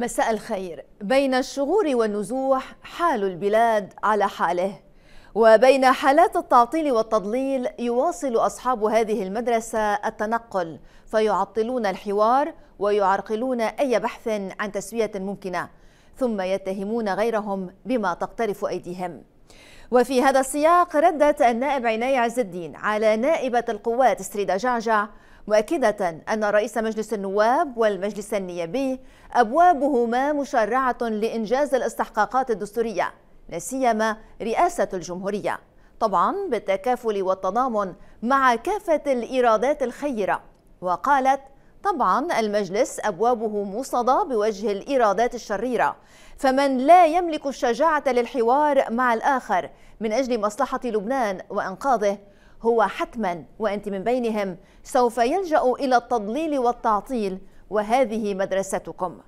مساء الخير بين الشغور والنزوح حال البلاد على حاله وبين حالات التعطيل والتضليل يواصل اصحاب هذه المدرسه التنقل فيعطلون الحوار ويعرقلون اي بحث عن تسويه ممكنه ثم يتهمون غيرهم بما تقترف ايديهم وفي هذا السياق ردت النائب عناية عز الدين على نائبة القوات سريدة جعجع مؤكدة أن رئيس مجلس النواب والمجلس النيابي أبوابهما مشرعة لإنجاز الاستحقاقات الدستورية لا سيما رئاسة الجمهورية طبعا بالتكافل والتضامن مع كافة الإيرادات الخيرة وقالت طبعا المجلس أبوابه موصدة بوجه الإيرادات الشريرة فمن لا يملك الشجاعة للحوار مع الآخر من أجل مصلحة لبنان وأنقاذه هو حتما وأنت من بينهم سوف يلجأ إلى التضليل والتعطيل وهذه مدرستكم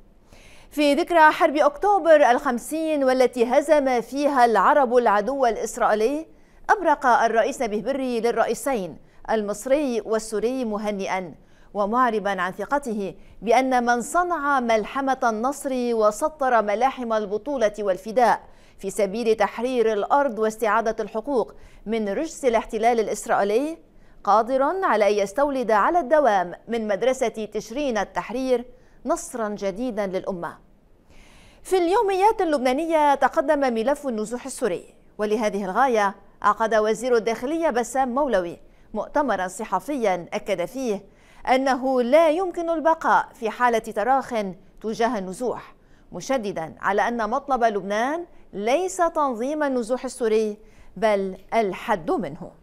في ذكرى حرب أكتوبر الخمسين والتي هزم فيها العرب العدو الإسرائيلي أبرق الرئيس نبيه بري للرئيسين المصري والسوري مهنئا ومعربا عن ثقته بأن من صنع ملحمة النصر وسطر ملاحم البطولة والفداء في سبيل تحرير الأرض واستعادة الحقوق من رجس الاحتلال الإسرائيلي قادر على أن يستولد على الدوام من مدرسة تشرين التحرير نصرا جديدا للأمة في اليوميات اللبنانية تقدم ملف النزوح السوري ولهذه الغاية عقد وزير الداخلية بسام مولوي مؤتمرا صحفيا أكد فيه أنه لا يمكن البقاء في حالة تراخ تجاه النزوح مشددا على أن مطلب لبنان ليس تنظيم النزوح السوري بل الحد منه